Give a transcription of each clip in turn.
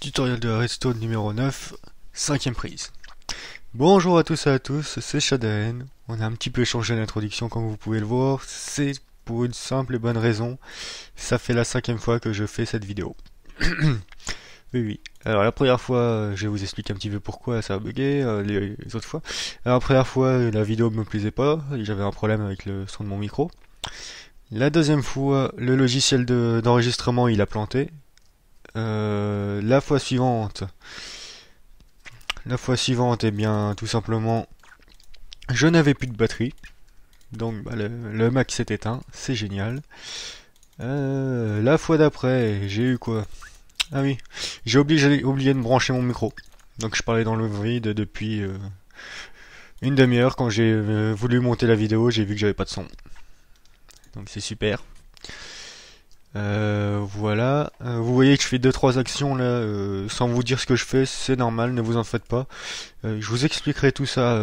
Tutoriel de Redstone numéro 9, cinquième prise. Bonjour à tous et à tous, c'est Shadaen. On a un petit peu changé l'introduction comme vous pouvez le voir. C'est pour une simple et bonne raison. Ça fait la cinquième fois que je fais cette vidéo. oui, oui. Alors la première fois, euh, je vais vous expliquer un petit peu pourquoi ça a bugué, euh, les, autres fois. la première fois, euh, la vidéo me plaisait pas, j'avais un problème avec le son de mon micro. La deuxième fois, le logiciel d'enregistrement il a planté, euh, la fois suivante. La fois suivante, et eh bien, tout simplement, je n'avais plus de batterie. Donc bah, le, Mac s'est éteint, c'est génial. Euh, la fois d'après, j'ai eu quoi Ah oui, j'ai oublié, de brancher mon micro. Donc je parlais dans le vide depuis euh, une demi-heure. Quand j'ai voulu monter la vidéo, j'ai vu que j'avais pas de son. Donc c'est super. Euh, voilà, euh, vous voyez que je fais 2-3 actions là, euh, sans vous dire ce que je fais, c'est normal, ne vous en faites pas. je vous expliquerai tout ça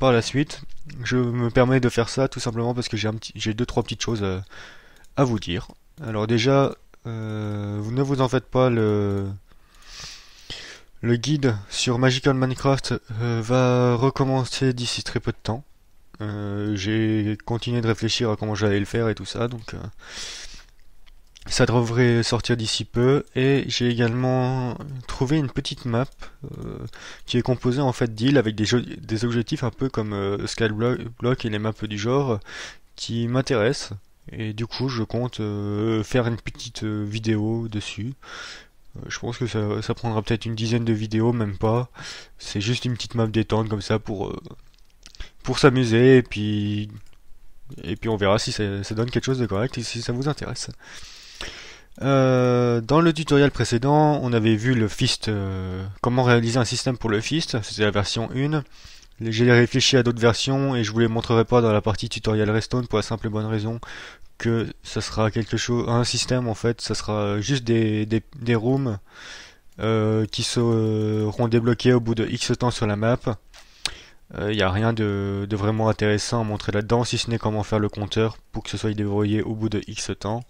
par la suite. Je me permets de faire ça tout simplement parce que j'ai j'ai 2-3 petites choses à vous dire. Alors déjà, vous ne vous en faites pas, le, le guide sur Magical Minecraft va recommencer d'ici très peu de temps. j'ai continué de réfléchir à comment j'allais le faire et tout ça, donc... Ça devrait sortir d'ici peu et j'ai également trouvé une petite map euh, qui est composée en fait d'îles avec des, des, objectifs un peu comme euh, Skyblock et les maps du genre qui m'intéressent et du coup je compte euh, faire une petite euh, vidéo dessus. je pense que ça, ça prendra peut-être une dizaine de vidéos, même pas. C'est juste une petite map détente comme ça pour, pour s'amuser et puis, et puis on verra si ça donne quelque chose de correct et si ça vous intéresse. Euh, dans le tutoriel précédent, on avait vu le fist, euh, comment réaliser un système pour le fist, c'était la version 1. J'ai réfléchi à d'autres versions et je vous les montrerai pas dans la partie tutoriel Restone pour la simple et bonne raison que ça sera quelque chose, un système en fait, ça sera juste des, des, rooms euh, qui seront débloqués au bout de X temps sur la map. Il n'y a rien de, vraiment intéressant à montrer là-dedans, si ce n'est comment faire le compteur pour que ce soit débrouillé au bout de X temps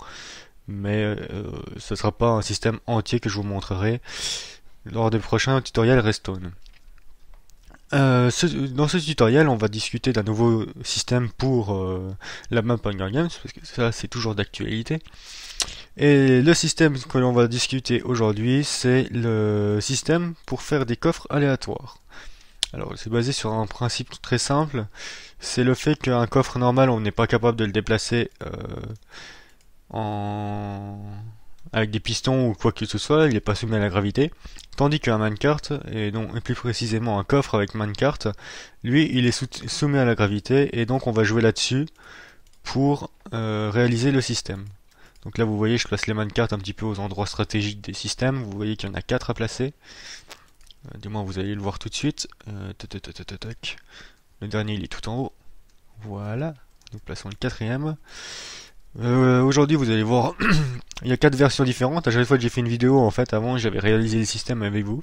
mais euh, ce ne sera pas un système entier que je vous montrerai lors des prochains tutoriels Restone. Euh, dans ce tutoriel, on va discuter d'un nouveau système pour euh, la map Hunger Games, parce que ça c'est toujours d'actualité. Et le système que l'on va discuter aujourd'hui, c'est le système pour faire des coffres aléatoires. Alors c'est basé sur un principe très simple, c'est le fait qu'un coffre normal, on n'est pas capable de le déplacer en... avec des pistons ou quoi que ce soit, il n'est pas soumis à la gravité. Tandis qu'un minecart, et, donc, et plus précisément un coffre avec minecart, lui, il est soumis à la gravité, et donc on va jouer là-dessus pour euh, réaliser le système. Donc là, vous voyez, je place les minecarts un petit peu aux endroits stratégiques des systèmes. Vous voyez qu'il y en a 4 à placer. Euh, du moins, vous allez le voir tout de suite. Euh, le dernier, il est tout en haut. Voilà. Nous plaçons le quatrième. Euh, aujourd'hui, vous allez voir, il y a quatre versions différentes. À chaque fois que j'ai fait une vidéo, en fait, avant, j'avais réalisé le système avec vous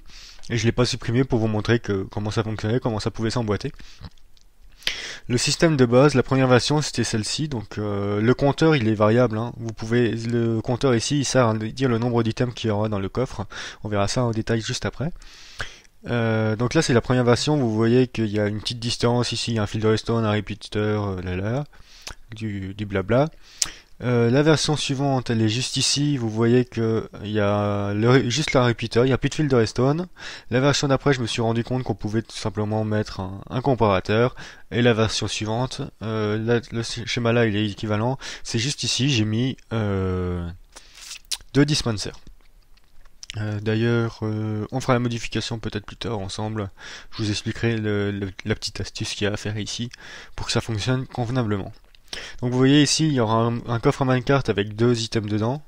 et je ne l'ai pas supprimé pour vous montrer comment ça fonctionnait, comment ça pouvait s'emboîter. Le système de base, la première version, c'était celle-ci. Donc euh, le compteur, il est variable. Hein. Vous pouvez le compteur ici, il sert à dire le nombre d'items qu'il y aura dans le coffre. On verra ça en détail juste après. Euh, donc là, c'est la première version. Vous voyez qu'il y a une petite distance ici, il y a un fil de redstone, un repeater, la là du, blabla. Euh, la version suivante, elle est juste ici. Vous voyez que il y a juste la repeater, il n'y a plus de fil de restone La version d'après, je me suis rendu compte qu'on pouvait tout simplement mettre un, comparateur. Et la version suivante, euh, le schéma là, il est équivalent. C'est juste ici, j'ai mis euh, deux dispensers. D'ailleurs, on fera la modification peut-être plus tard ensemble. Je vous expliquerai la petite astuce qu'il y a à faire ici pour que ça fonctionne convenablement. Donc vous voyez ici, il y aura un, à coffre main carte avec deux items dedans.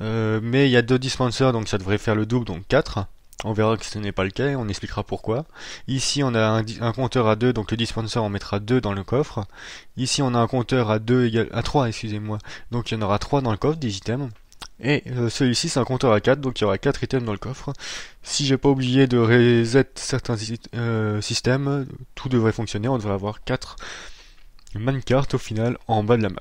Euh, mais il y a deux dispensers, donc ça devrait faire le double, donc 4. On verra que ce n'est pas le cas, on expliquera pourquoi. Ici, on a un, compteur à 2, donc le dispenser en mettra 2 dans le coffre. Ici, on a un compteur à deux égale à 3, excusez-moi. Donc il y en aura 3 dans le coffre, des items. Et euh, celui-ci, c'est un compteur à 4, donc il y aura 4 items dans le coffre. Si j'ai pas oublié de reset certains euh, systèmes, tout devrait fonctionner, on devrait avoir 4 Minecart au final en bas de la map.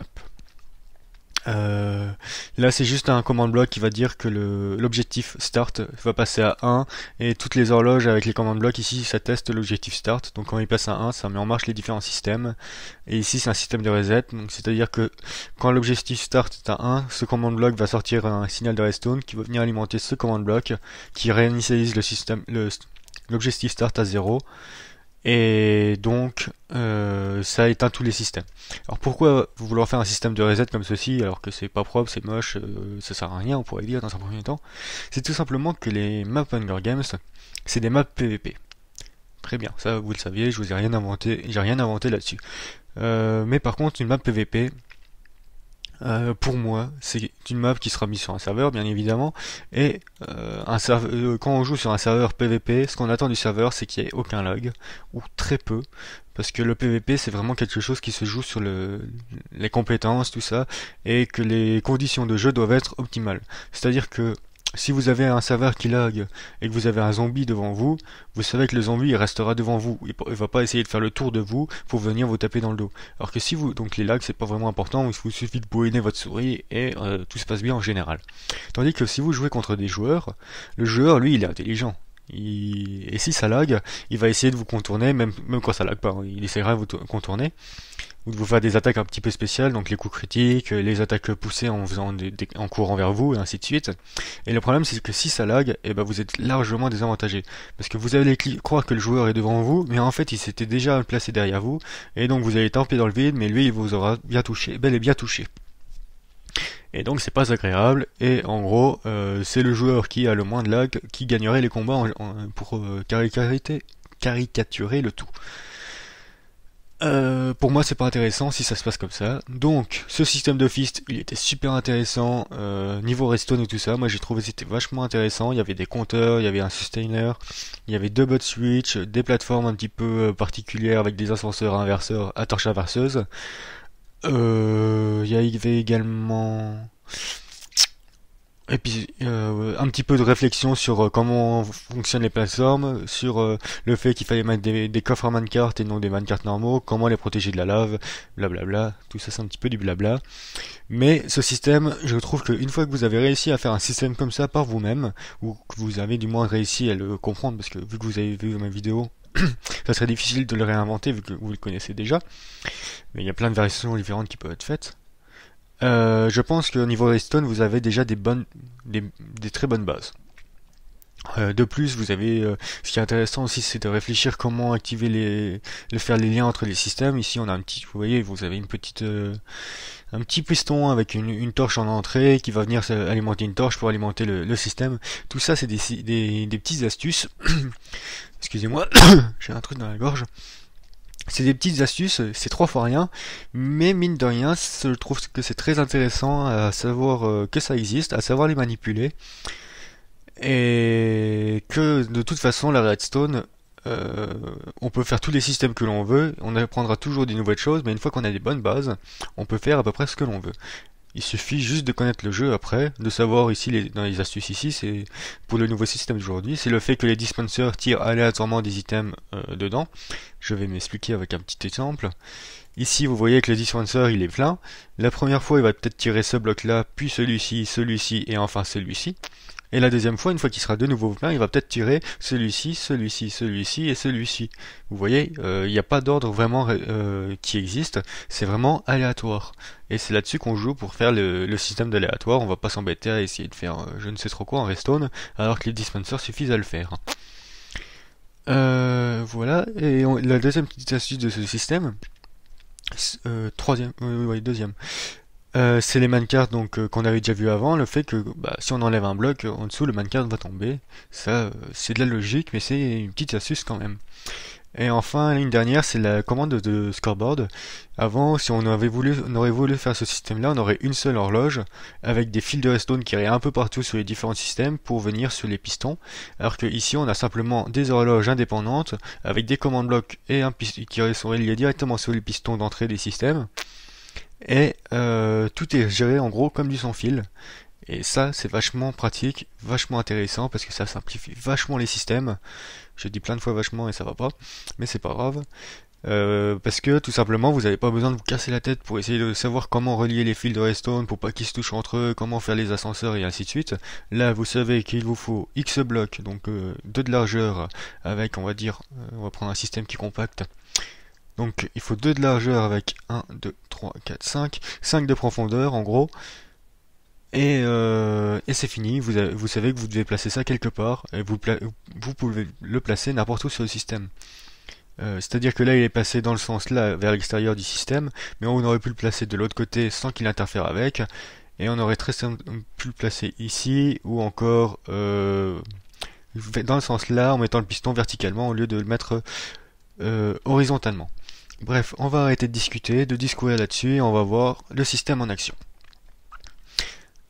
Euh, là, c'est juste un command block qui va dire que l'objectif start va passer à 1 et toutes les horloges avec les command blocks ici, ça teste l'objectif start. Donc quand il passe à 1, ça met en marche les différents systèmes. Et ici, c'est un système de reset. Donc c'est-à-dire que quand l'objectif start est à 1, ce command block va sortir un signal de redstone qui va venir alimenter ce command block qui réinitialise le système, l'objectif start à 0 et donc, euh, ça éteint tous les systèmes. Alors pourquoi vouloir faire un système de reset comme ceci alors que c'est pas propre, c'est moche, euh, ça sert à rien, on pourrait dire dans un premier temps C'est tout simplement que les Map Hunger Games, c'est des maps PvP. Très bien, ça vous le saviez, je vous ai rien inventé, j'ai rien inventé là-dessus. Euh, mais par contre, une map PvP, euh, pour moi, c'est une map qui sera mise sur un serveur, bien évidemment, et euh, un serveur, euh, quand on joue sur un serveur PVP, ce qu'on attend du serveur, c'est qu'il n'y ait aucun lag, ou très peu, parce que le PVP, c'est vraiment quelque chose qui se joue sur le, les compétences, tout ça, et que les conditions de jeu doivent être optimales. C'est-à-dire que si vous avez un serveur qui lag et que vous avez un zombie devant vous, vous savez que le zombie il restera devant vous. Il, ne va pas essayer de faire le tour de vous pour venir vous taper dans le dos. Alors que si vous, donc les lags c'est pas vraiment important, il vous suffit de bouiner votre souris et euh, tout se passe bien en général. Tandis que si vous jouez contre des joueurs, le joueur lui il est intelligent. Et si ça lag, il va essayer de vous contourner, même, même quand ça lag pas, hein. il essaiera de vous contourner. Ou de vous faire des attaques un petit peu spéciales, donc les coups critiques, euh, les attaques poussées en, faisant en courant vers vous, et ainsi de suite. Et le problème, c'est que si ça lag, et eh ben vous êtes largement désavantagé. Parce que vous allez croire que le joueur est devant vous, mais en fait, il s'était déjà placé derrière vous, et donc vous allez tamper dans le vide, mais lui, il vous aura bien touché, bel et bien touché et donc c'est pas agréable, et en gros, euh, c'est le joueur qui a le moins de lag qui gagnerait les combats pour euh, caricaturer le tout. Euh, pour moi, c'est pas intéressant si ça se passe comme ça. Donc, ce système de fist, il était super intéressant euh, niveau restone et tout ça. Moi, j'ai trouvé que c'était vachement intéressant. Il y avait des compteurs, il y avait un sustainer, il y avait deux bot switch, des plateformes un petit peu particulières avec des ascenseurs inverseurs à torche inverseuse. Il euh, y avait également... Euh, un petit peu de réflexion sur euh, comment fonctionnent les plateformes, sur le fait qu'il fallait mettre des, coffres à mancartes et non des mancartes normaux, comment les protéger de la lave, blablabla, tout ça c'est un petit peu du blabla. Mais ce système, je trouve une fois que vous avez réussi à faire un système comme ça par vous-même, ou que vous avez du moins réussi à le comprendre, parce que vu que vous avez vu ma vidéo, ça serait difficile de le réinventer vu que vous le connaissez déjà. Mais il y a plein de variations différentes qui peuvent être faites. Euh, je pense qu'au niveau Redstone, vous avez déjà des bonnes, des, très bonnes bases. Euh, de plus, vous avez euh, ce qui est intéressant aussi, c'est de réfléchir comment activer les, le faire les liens entre les systèmes. Ici, on a un petit, vous voyez, vous avez une petite, un petit piston avec une, torche en entrée qui va venir alimenter une torche pour alimenter le, système. Tout ça, c'est des, des petites astuces. Excusez-moi, j'ai un truc dans la gorge. C'est des petites astuces, c'est trois fois rien, mais mine de rien, je trouve que c'est très intéressant à savoir euh, que ça existe, à savoir les manipuler, et que de toute façon la redstone, euh, on peut faire tous les systèmes que l'on veut, on apprendra toujours des nouvelles choses, mais une fois qu'on a des bonnes bases, on peut faire à peu près ce que l'on veut. Il suffit juste de connaître le jeu après, de savoir ici dans les astuces ici, c'est pour le nouveau système d'aujourd'hui, c'est le fait que les dispensers tirent aléatoirement des items euh, dedans. Je vais m'expliquer avec un petit exemple. Ici, vous voyez que le dispenser, il est plein. La première fois, il va peut-être tirer ce bloc-là, puis celui-ci, celui-ci et enfin celui-ci. Et la deuxième fois, une fois qu'il sera de nouveau plein, il va peut-être tirer celui-ci, celui-ci, celui-ci et celui-ci. Vous voyez, euh, il n'y a pas d'ordre vraiment euh, qui existe, c'est vraiment aléatoire. Et c'est là-dessus qu'on joue pour faire le, système d'aléatoire, on va pas s'embêter à essayer de faire euh, je ne sais trop quoi en restone, alors que les dispensers suffisent à le faire. voilà, et la deuxième petite astuce de ce système, troisième, oui deuxième. Euh, c'est les mancarts donc euh, qu'on avait déjà vu avant, le fait que bah, si on enlève un bloc, euh, en dessous le mannequin va tomber. Ça, c'est de la logique, mais c'est une petite astuce quand même. Et enfin, une dernière, c'est la commande de scoreboard. Avant, si on avait voulu, on aurait voulu faire ce système-là, on aurait une seule horloge avec des fils de redstone qui iraient un peu partout sur les différents systèmes pour venir sur les pistons. Alors que ici, on a simplement des horloges indépendantes avec des commandes blocs et un qui sont reliés directement sur les pistons d'entrée des systèmes et euh, tout est géré en gros comme du sans fil. Et ça, c'est vachement pratique, vachement intéressant, parce que ça simplifie vachement les systèmes. Je dis plein de fois vachement et ça va pas, mais c'est pas grave. Euh, parce que tout simplement, vous n'avez pas besoin de vous casser la tête pour essayer de savoir comment relier les fils de Redstone pour pas qu'ils se touchent entre eux, comment faire les ascenseurs et ainsi de suite. Là, vous savez qu'il vous faut X blocs, donc 2 euh, de largeur, avec, on va dire, on va prendre un système qui compacte. Donc il faut 2 de largeur avec 1, 2, 3, 4, 5. 5 de profondeur en gros. Et, euh, c'est fini, vous, savez que vous devez placer ça quelque part, et vous, pouvez le placer n'importe où sur le système. Euh, c'est-à-dire que là, il est placé dans le sens là, vers l'extérieur du système, mais on aurait pu le placer de l'autre côté sans qu'il interfère avec, et on aurait très simplement pu le placer ici, ou encore euh, dans le sens là, en mettant le piston verticalement au lieu de le mettre horizontalement. Bref, on va arrêter de discuter, de discourir là-dessus, et on va voir le système en action.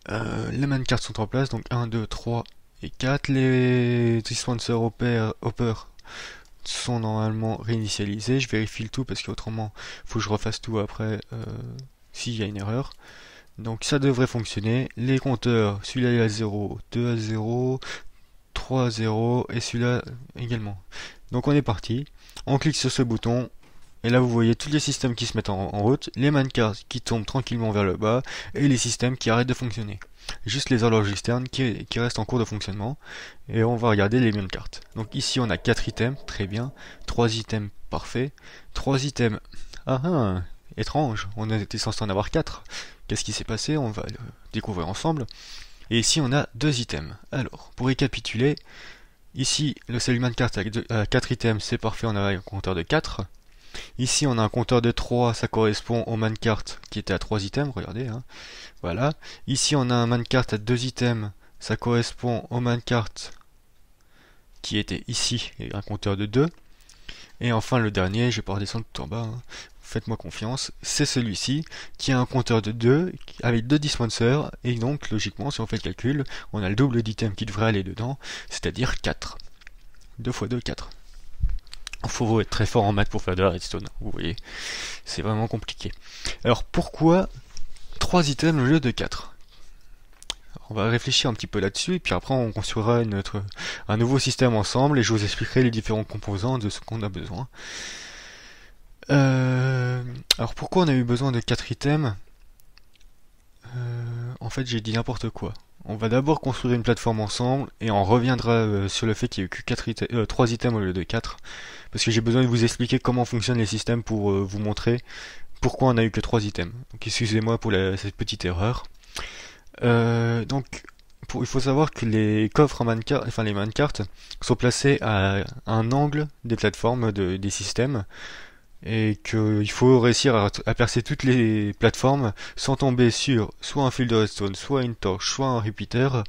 Euh, les main cartes sont en place, donc 1, 2, 3 et 4. Les dispensers hopper, sont normalement réinitialisés. Je vérifie le tout parce qu'autrement, il faut que je refasse tout après euh, s'il y a une erreur. Donc ça devrait fonctionner. Les compteurs, celui-là est à 0, 2 à 0, 3 à 0 et celui-là également. Donc on est parti. On clique sur ce bouton, et là, vous voyez tous les systèmes qui se mettent en, route, les mannequins qui tombent tranquillement vers le bas, et les systèmes qui arrêtent de fonctionner. Juste les horloges externes qui, restent en cours de fonctionnement, et on va regarder les mêmes Donc ici, on a 4 items, très bien, 3 items, parfait, 3 items, ah ah, étrange, on était censé en avoir 4. Qu'est-ce qui s'est passé On va le découvrir ensemble. Et ici, on a 2 items. Alors, pour récapituler, ici, le seul carte avec 4 euh, items, c'est parfait, on a un compteur de 4. Ici, on a un compteur de 3, ça correspond au mancart qui était à 3 items, regardez. Hein. Voilà. Ici, on a un mancart à 2 items, ça correspond au mancart qui était ici, et un compteur de 2. Et enfin, le dernier, je vais pas redescendre tout en bas, hein. faites-moi confiance, c'est celui-ci qui a un compteur de 2 avec 2 dispensers, et donc logiquement, si on fait le calcul, on a le double d'items qui devrait aller dedans, c'est-à-dire 4. 2 x 2, 4 faut être très fort en maths pour faire de la redstone, vous voyez. C'est vraiment compliqué. Alors pourquoi 3 items au lieu de 4 On va réfléchir un petit peu là-dessus, et puis après on construira notre, un nouveau système ensemble, et je vous expliquerai les différents composants de ce qu'on a besoin. Euh, alors pourquoi on a eu besoin de 4 items euh, En fait j'ai dit n'importe quoi. On va d'abord construire une plateforme ensemble et on reviendra euh, sur le fait qu'il n'y a eu que 3 euh, items au lieu de 4. Parce que j'ai besoin de vous expliquer comment fonctionnent les systèmes pour euh, vous montrer pourquoi on n'a eu que 3 items. Donc excusez-moi pour cette petite erreur. donc il faut savoir que les coffres en mancartes, enfin les sont placés à un angle des plateformes des systèmes et qu'il faut réussir à, percer toutes les plateformes sans tomber sur soit un fil de redstone, soit une torche, soit un repeater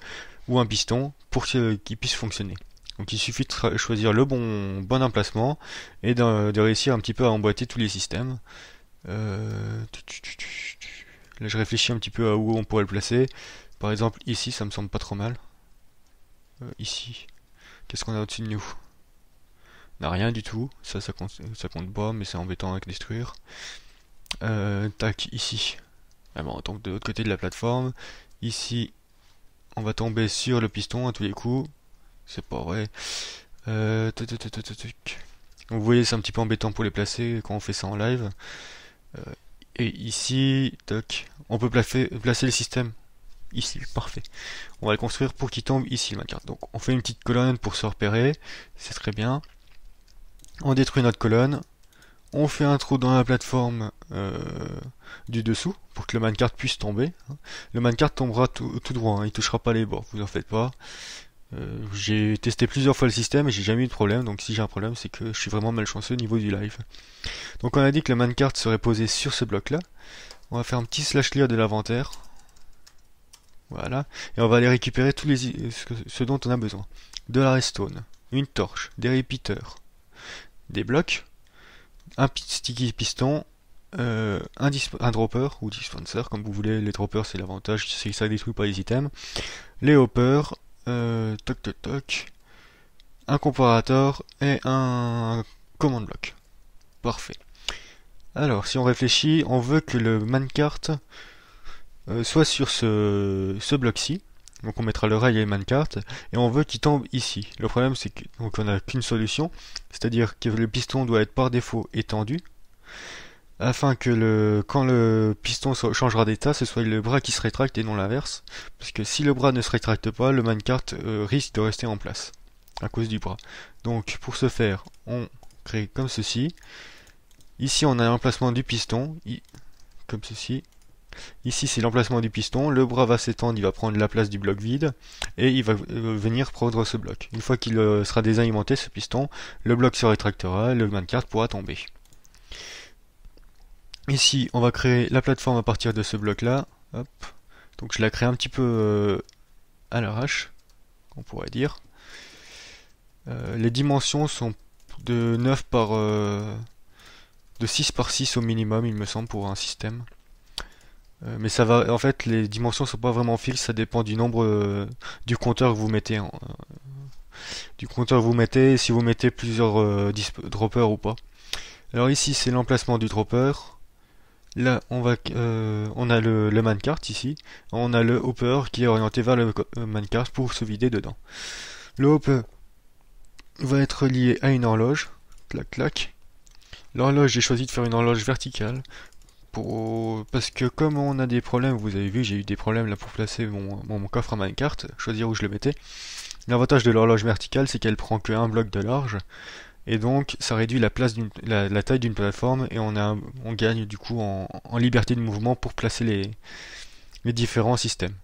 ou un piston pour qu'il puisse fonctionner. Donc il suffit de choisir le bon, bon emplacement et de, réussir un petit peu à emboîter tous les systèmes. Euh, Là je réfléchis un petit peu à où on pourrait le placer. Par exemple ici ça me semble pas trop mal. Euh, ici. Qu'est-ce qu'on a au-dessus de nous n'a rien du tout. Ça, ça compte, ça compte pas, mais c'est embêtant à détruire. Euh, tac, ici. Ah bon, donc de l'autre côté de la plateforme. Ici, on va tomber sur le piston à tous les coups. C'est pas vrai. Euh, vous voyez, c'est un petit peu embêtant pour les placer quand on fait ça en live. Euh, et ici, toc, on peut placer, placer le système. Ici, parfait. On va le construire pour qu'il tombe ici, ma carte. Donc on fait une petite colonne pour se repérer. C'est très bien on détruit notre colonne, on fait un trou dans la plateforme euh, du dessous pour que le minecart puisse tomber. Le minecart tombera tout, droit, il hein. il touchera pas les bords, vous en faites pas. Euh, j'ai testé plusieurs fois le système et j'ai jamais eu de problème, donc si j'ai un problème c'est que je suis vraiment malchanceux au niveau du live. Donc on a dit que le minecart serait posé sur ce bloc là. On va faire un petit slash clear de l'inventaire. Voilà. Et on va aller récupérer tous les ce, dont on a besoin. De la redstone, une torche, des repeaters, des blocs, un sticky piston, euh, un, dropper ou dispenser, comme vous voulez. Les droppers, c'est l'avantage, c'est que ça détruit pas les items. Les hoppers, euh, toc toc toc, un comparateur et un command block. Parfait. Alors, si on réfléchit, on veut que le mancart euh, soit sur ce bloc-ci. Donc on mettra le rail et le minecart, et on veut qu'il tombe ici. Le problème c'est qu'on n'a qu'une solution, c'est-à-dire que le piston doit être par défaut étendu afin que le, quand le piston changera d'état, ce soit le bras qui se rétracte et non l'inverse, parce que si le bras ne se rétracte pas, le minecart euh, risque de rester en place à cause du bras. Donc pour ce faire, on crée comme ceci. Ici on a l'emplacement du piston, comme ceci. Ici, c'est l'emplacement du piston. Le bras va s'étendre, il va prendre la place du bloc vide et il va euh, venir prendre ce bloc. Une fois qu'il euh, sera désalimenté, ce piston, le bloc se rétractera, le 24 pourra tomber. Ici, on va créer la plateforme à partir de ce bloc-là. Donc je la crée un petit peu euh, à l'arrache, on pourrait dire. les dimensions sont de 9 par... de 6 par 6 au minimum, il me semble, pour un système. Euh, mais ça va, en fait, les dimensions sont pas vraiment fixes, ça dépend du nombre euh, du compteur que vous mettez. Hein. Euh, du compteur que vous mettez, si vous mettez plusieurs droppers ou pas. Alors ici, c'est l'emplacement du dropper. Là, on, va, on a le, le mancart ici. On a le hopper qui est orienté vers le mancart pour se vider dedans. Le hopper va être lié à une horloge. Clac, clac. L'horloge, j'ai choisi de faire une horloge verticale. Parce que comme on a des problèmes, vous avez vu, j'ai eu des problèmes là pour placer mon, coffre à minecart, choisir où je le mettais. L'avantage de l'horloge verticale, c'est qu'elle prend que un bloc de large, et donc ça réduit la, place la, taille d'une plateforme, et on, gagne du coup en, liberté de mouvement pour placer les, les différents systèmes.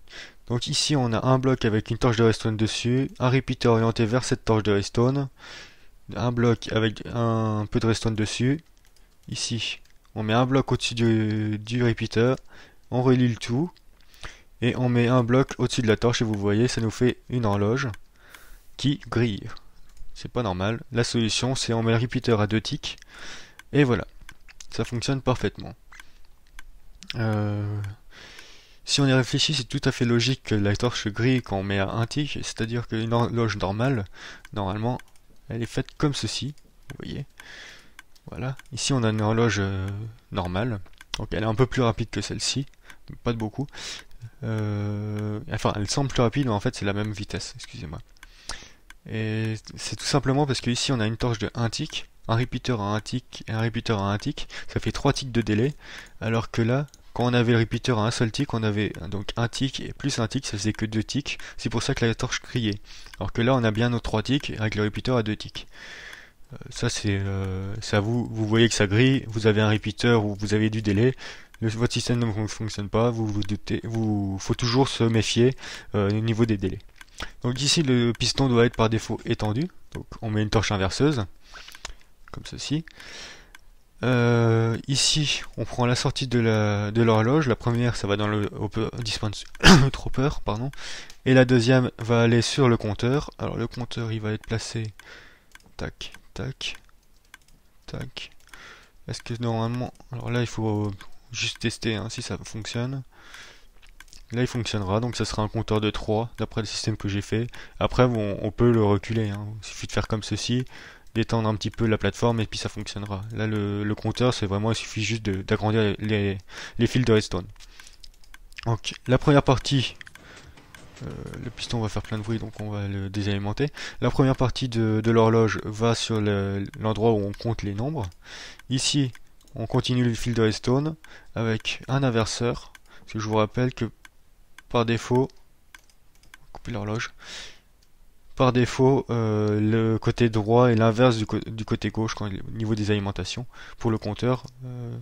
Donc ici on a un bloc avec une torche de redstone dessus, un repeater orienté vers cette torche de redstone, un bloc avec un peu de redstone dessus, ici on met un bloc au-dessus du, repeater, on relie le tout, et on met un bloc au-dessus de la torche, et vous voyez, ça nous fait une horloge qui grille. C'est pas normal. La solution, c'est on met le repeater à deux tics, et voilà. Ça fonctionne parfaitement. Euh, si on y réfléchit, c'est tout à fait logique que la torche grille quand on met à un tick, c'est-à-dire qu'une horloge normale, normalement, elle est faite comme ceci, vous voyez. Voilà. Ici, on a une horloge euh, normale. Donc, elle est un peu plus rapide que celle-ci. Pas de beaucoup. Euh, enfin, elle semble plus rapide, mais en fait, c'est la même vitesse. Excusez-moi. Et c'est tout simplement parce qu'ici on a une torche de 1 tick, un repeater à 1 tick et un repeater à 1 tick. Ça fait 3 ticks de délai. Alors que là, quand on avait le repeater à un seul tick, on avait donc 1 tick et plus 1 tick, ça faisait que 2 ticks. C'est pour ça que la torche criait. Alors que là, on a bien nos 3 ticks avec le repeater à 2 ticks. Euh, ça euh, c'est à vous, vous voyez que ça grille, vous avez un repeater ou vous avez du délai, votre système ne fonctionne pas, vous vous doutez, vous faut toujours se méfier euh, au niveau des délais. Donc ici le piston doit être par défaut étendu, donc on met une torche inverseuse, comme ceci. ici on prend la sortie de l'horloge, la, première ça va dans le trooper, pardon, et la deuxième va aller sur le compteur. Alors le compteur il va être placé tac Tac. Tac. Est-ce que normalement... Alors là, il faut juste tester hein, si ça fonctionne. Là, il fonctionnera, donc ça sera un compteur de 3, d'après le système que j'ai fait. Après, on peut le reculer. Hein. Il suffit de faire comme ceci, d'étendre un petit peu la plateforme, et puis ça fonctionnera. Là, le, compteur, c'est vraiment, il suffit juste d'agrandir les, les fils de redstone. Donc, la première partie euh, le piston va faire plein de bruit, donc on va le désalimenter. La première partie de, l'horloge va sur l'endroit où on compte les nombres. Ici, on continue le fil de redstone avec un inverseur. je vous rappelle que par défaut, couper l'horloge. Par défaut, euh, le côté droit est l'inverse du, côté gauche quand, au niveau des alimentations. Pour le compteur, euh,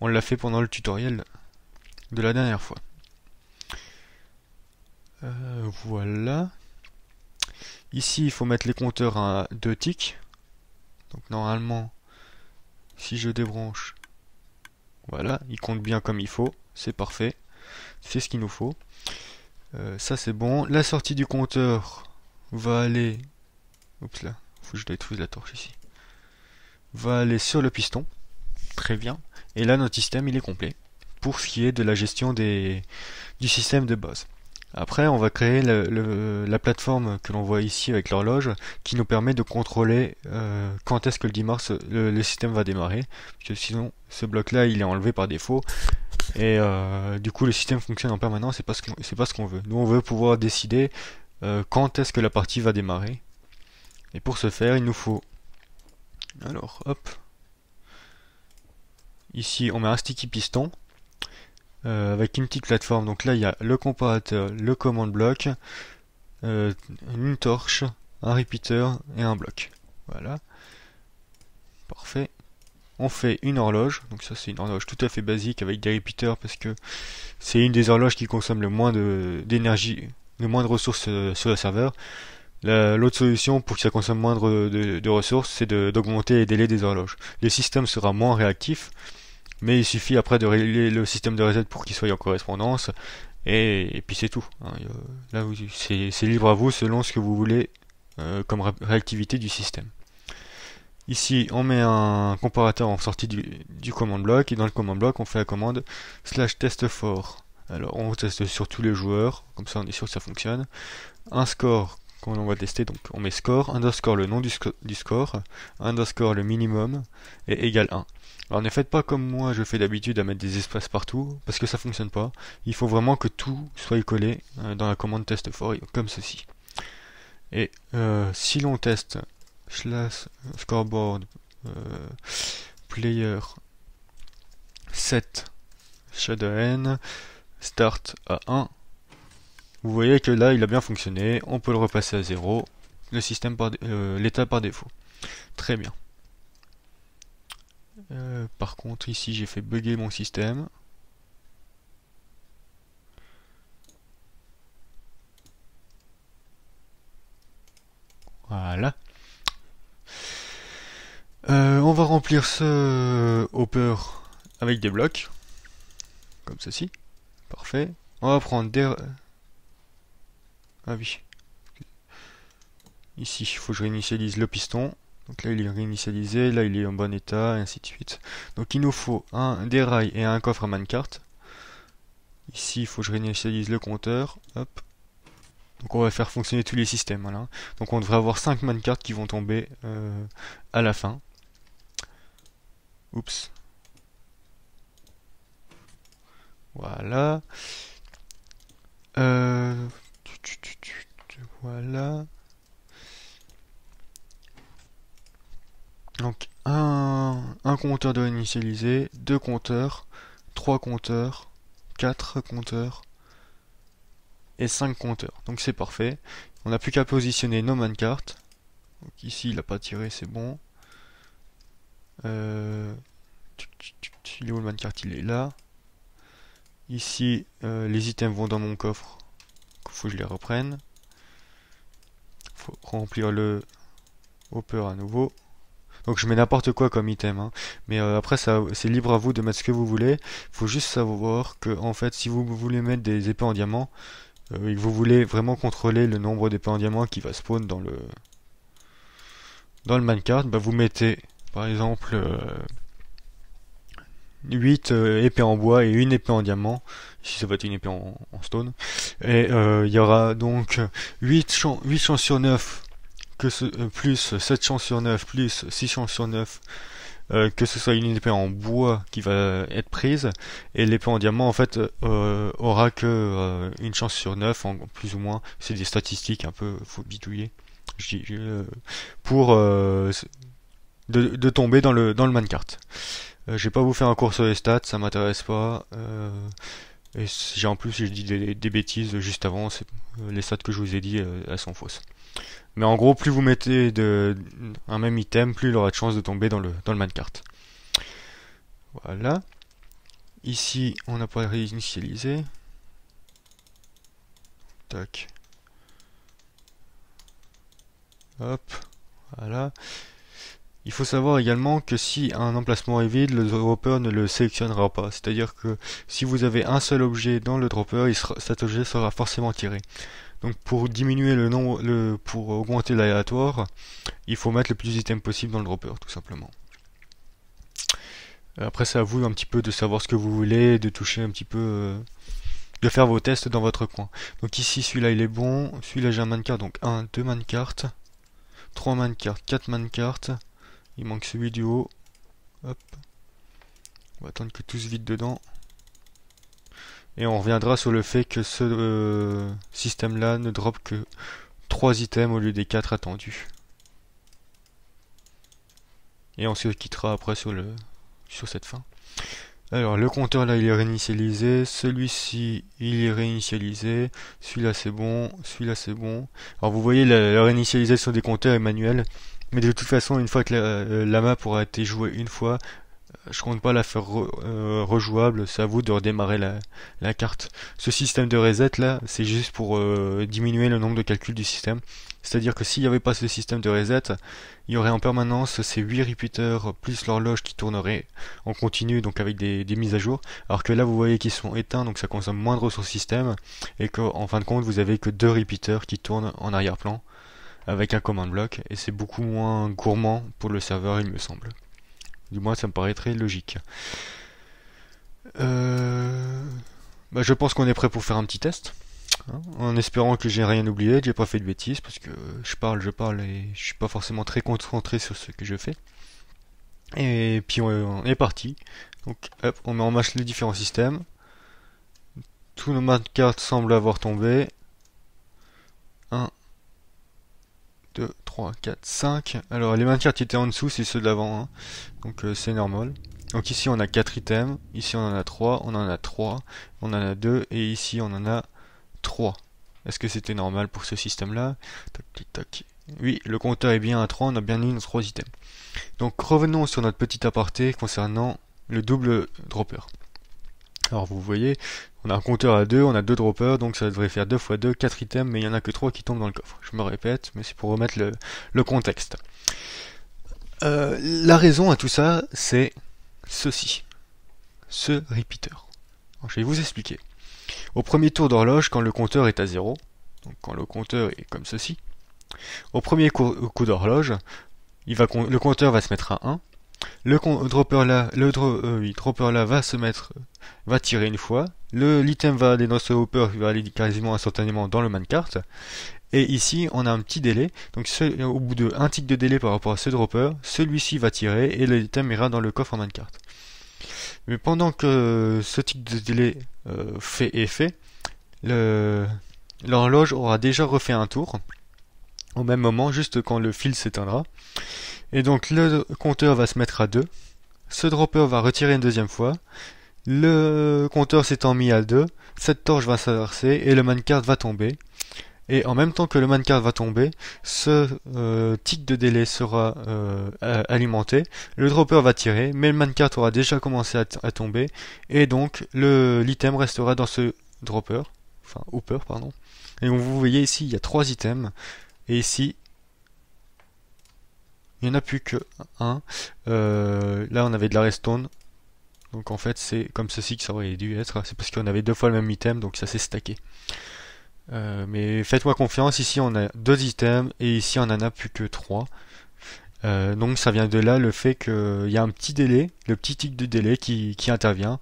on l'a fait pendant le tutoriel de la dernière fois. Euh, voilà. Ici, il faut mettre les compteurs à 2 tics, Donc normalement, si je débranche, voilà, il compte bien comme il faut. C'est parfait. C'est ce qu'il nous faut. Euh, ça, c'est bon. La sortie du compteur va aller... Oups là, faut que je la torche ici. Va aller sur le piston. Très bien. Et là, notre système, il est complet. Pour ce qui est de la gestion des... du système de base. Après, on va créer la plateforme que l'on voit ici avec l'horloge qui nous permet de contrôler euh, quand est-ce que le, 10 le, le, système va démarrer. Parce que sinon, ce bloc-là, il est enlevé par défaut. Et euh, du coup, le système fonctionne en permanence, c'est pas ce qu'on veut. Nous, on veut pouvoir décider euh, quand est-ce que la partie va démarrer. Et pour ce faire, il nous faut... Alors, hop. Ici, on met un sticky piston. Euh, avec une petite plateforme. Donc là, il y a le comparateur, le command block, euh, une torche, un repeater et un bloc. Voilà. Parfait. On fait une horloge. Donc ça, c'est une horloge tout à fait basique avec des repeaters parce que c'est une des horloges qui consomme le moins d'énergie, le moins de ressources euh, sur le serveur. L'autre solution pour que ça consomme moins de ressources, c'est d'augmenter les délais des horloges. Le système sera moins réactif, mais il suffit après de régler le système de reset pour qu'il soit en correspondance, et, puis c'est tout. Hein. Là, c'est libre à vous selon ce que vous voulez euh, comme réactivité du système. Ici, on met un comparateur en sortie du, command block, et dans le command block, on fait la commande slash test for. Alors, on teste sur tous les joueurs, comme ça on est sûr que ça fonctionne. Un score qu'on va tester, donc on met score, underscore le nom du, du score, underscore le minimum, et égal 1. Alors bah, ne faites pas comme moi, je fais d'habitude à mettre des espaces partout, parce que ça fonctionne pas. Il faut vraiment que tout soit collé euh, dans la commande test for comme ceci. Et euh, si l'on teste scoreboard euh, player set shadow start à 1, vous voyez que là il a bien fonctionné, on peut le repasser à 0, le système l'état par défaut. Très bien. Euh, par contre, ici, j'ai fait bugger mon système. Voilà. Euh, on va remplir ce hopper avec des blocs. Comme ceci. Parfait. On va prendre des... Ah oui. Ici, il faut que je réinitialise le piston. Donc là, il est réinitialisé, là, il est en bon état, et ainsi de suite. Donc il nous faut un, des rails et un coffre à minecart. Ici, il faut que je réinitialise le compteur. Hop. Donc on va faire fonctionner tous les systèmes. Donc on devrait avoir 5 mancartes qui vont tomber euh, à la fin. Oups. Voilà. Euh, voilà. Donc un, compteur doit initialiser, deux compteurs, trois compteurs, quatre compteurs et cinq compteurs. Donc c'est parfait. On n'a plus qu'à positionner nos mancartes. Donc ici il n'a pas tiré, c'est bon. Euh, il est où le mancart Il est là. Ici, euh, les items vont dans mon coffre. Il faut que je les reprenne. faut remplir le hopper à nouveau. Donc je mets n'importe quoi comme item. Hein. Mais euh, après, ça, c'est libre à vous de mettre ce que vous voulez. faut juste savoir que, en fait, si vous voulez mettre des épées en diamant, que euh, vous voulez vraiment contrôler le nombre d'épées en diamant qui va spawn dans le dans le minecart. Bah, vous mettez, par exemple, 8 euh, épées en bois et une épée en diamant. Ici, ça va être une épée en, stone. Et il y aura donc 8, chances sur 9 euh, plus 7 chances sur 9, plus 6 chances sur 9, euh, que ce soit une épée en bois qui va être prise, et l'épée en diamant, en fait, euh, aura que une chance sur 9, en, plus ou moins. C'est des statistiques un peu, faut bidouiller. pour de, tomber dans le dans le minecart. je vais pas vous faire un cours sur les stats, ça m'intéresse pas. et j'ai en plus, si je dis des, bêtises juste avant, les stats que je vous ai dit, elles sont fausses. Mais en gros, plus vous mettez de, un même item, plus il aura de chance de tomber dans le, dans le mancart Voilà. Ici, on n'a pas réinitialisé. Tac. Hop. Voilà. Il faut savoir également que si un emplacement est vide, le dropper ne le sélectionnera pas. C'est-à-dire que si vous avez un seul objet dans le dropper, cet objet sera forcément tiré. Donc pour diminuer le nombre, pour augmenter l'aléatoire, il faut mettre le plus d'items possible dans le dropper, tout simplement. Euh, après, c'est à vous un petit peu de savoir ce que vous voulez, de toucher un petit peu, euh, de faire vos tests dans votre coin. Donc ici, celui-là, il est bon. Celui-là, j'ai un man donc 1, 2 man cartes, 3 man cartes, 4 man cartes. Il manque celui du haut. Hop. On va attendre que tout se vide dedans. Et on reviendra sur le fait que ce euh, système-là ne drop que 3 items au lieu des 4 attendus. Et on se quittera après sur, le, sur cette fin. Alors le compteur là il est réinitialisé, celui-ci il est réinitialisé, celui-là c'est bon, celui-là c'est bon. Alors vous voyez la, réinitialisation des compteurs est manuelle, mais de toute façon une fois que la euh, map aura été jouée une fois, euh, je compte pas la faire euh, rejouable, c'est à vous de redémarrer la, carte. Ce système de reset là, c'est juste pour euh, diminuer le nombre de calculs du système. C'est-à-dire que s'il n'y avait pas ce système de reset, il y aurait en permanence ces 8 repeaters plus l'horloge qui tournerait en continu, donc avec des, mises à jour. Alors que là, vous voyez qu'ils sont éteints, donc ça consomme moins de ressources système, et qu'en fin de compte, vous avez que deux repeaters qui tournent en arrière-plan avec un command block, et c'est beaucoup moins gourmand pour le serveur, il me semble. Du moins, ça me paraît très logique. Euh, bah, je pense qu'on est prêt pour faire un petit test. Hein, en espérant que j'ai rien oublié, que j'ai pas fait de bêtises, parce que je parle, je parle et je suis pas forcément très concentré sur ce que je fais. Et puis on est parti. Donc hop, on met en marche les différents systèmes. Tous nos cartes semblent avoir tombé. 1, 3, 4, 5. Alors les 24 étaient en dessous, c'est ceux de l'avant. Hein. Donc euh, c'est normal. Donc ici on a 4 items, ici on en a 3, on en a 3, on en a 2 et ici on en a 3. Est-ce que c'était normal pour ce système là tac. Oui, le compteur est bien à 3, on a bien eu nos 3 items. Donc revenons sur notre petit aparté concernant le double dropper. Alors vous voyez, on a un compteur à 2, on a deux droppers, donc ça devrait faire 2 fois 2, 4 items, mais il n'y en a que 3 qui tombent dans le coffre. Je me répète, mais c'est pour remettre le, contexte. Euh, la raison à tout ça, c'est ceci. Ce repeater. je vais vous expliquer. Au premier tour d'horloge, quand le compteur est à 0, donc quand le compteur est comme ceci, au premier coup, d'horloge, le compteur va se mettre à 1, le dropper là, le euh, dropper là va se mettre va tirer une fois, le l'item va dans dropper hopper va aller quasiment instantanément dans le mancart, et ici, on a un petit délai. Donc, au bout de un tick de délai par rapport à ce dropper, celui-ci va tirer et l'item ira dans le coffre en main Mais pendant que ce tick de délai euh, fait effet, l'horloge aura déjà refait un tour. Au même moment, juste quand le fil s'éteindra. Et donc, le compteur va se mettre à 2. Ce dropper va retirer une deuxième fois. Le compteur s'étant mis à 2, cette torche va s'inverser et le mannequin va tomber. Et en même temps que le mannequin va tomber, ce euh, tick de délai sera euh, alimenté, le dropper va tirer, mais le mannequin aura déjà commencé à, tomber, et donc l'item restera dans ce dropper, enfin hooper pardon. Et donc vous voyez ici, il y a trois items, et ici, il n'y en a plus que un. Euh, là on avait de la redstone, donc en fait c'est comme ceci que ça aurait dû être, hein. c'est parce qu'on avait deux fois le même item, donc ça s'est stacké. Euh, mais faites-moi confiance, ici on a deux items et ici on en a plus que trois. Euh, donc ça vient de là le fait qu'il y a un petit délai, le petit tic de délai qui, intervient.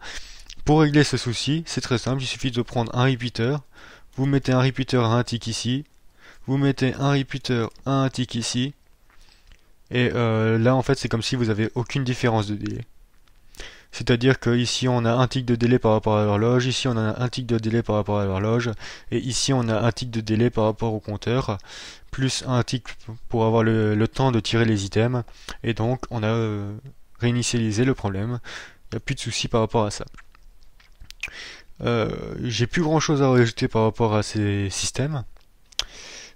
Pour régler ce souci, c'est très simple, il suffit de prendre un repeater, vous mettez un repeater à un tick ici, vous mettez un repeater à un tick ici, et euh, là en fait c'est comme si vous n'avez aucune différence de délai. C'est-à-dire qu'ici on a un tick de délai par rapport à l'horloge, ici on a un tick de délai par rapport à l'horloge, et ici on a un tick de délai par rapport au compteur, plus un tick pour avoir le, temps de tirer les items, et donc on a euh, réinitialisé le problème, il n'y a plus de soucis par rapport à ça. Euh, j'ai plus grand chose à rajouter par rapport à ces systèmes.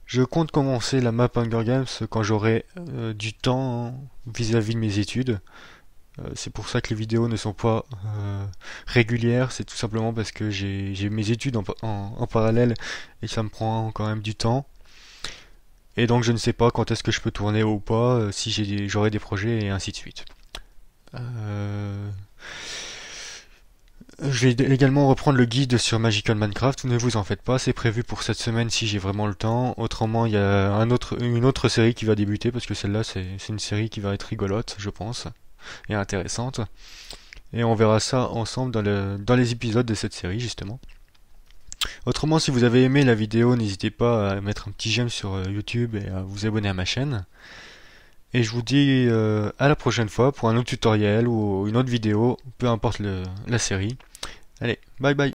Je compte commencer la map Hunger Games quand j'aurai euh, du temps vis à -vis de mes études. Euh, c'est pour ça que les vidéos ne sont pas euh, régulières, c'est tout simplement parce que j'ai mes études en, parallèle et ça me prend quand même du temps. Et donc je ne sais pas quand est-ce que je peux tourner ou pas, euh, si j'aurai des, projets et ainsi de suite. Je vais également reprendre le guide sur Magical Minecraft, ne vous en faites pas, c'est prévu pour cette semaine si j'ai vraiment le temps. Autrement, il y a une autre série qui va débuter, parce que celle-là, c'est une série qui va être rigolote, je pense et intéressante. Et on verra ça ensemble dans, le, dans les épisodes de cette série justement. Autrement, si vous avez aimé la vidéo, n'hésitez pas à mettre un petit j'aime sur euh, YouTube et à vous abonner à ma chaîne. Et je vous dis euh, à la prochaine fois pour un autre tutoriel ou une autre vidéo, peu importe la série. Allez, bye bye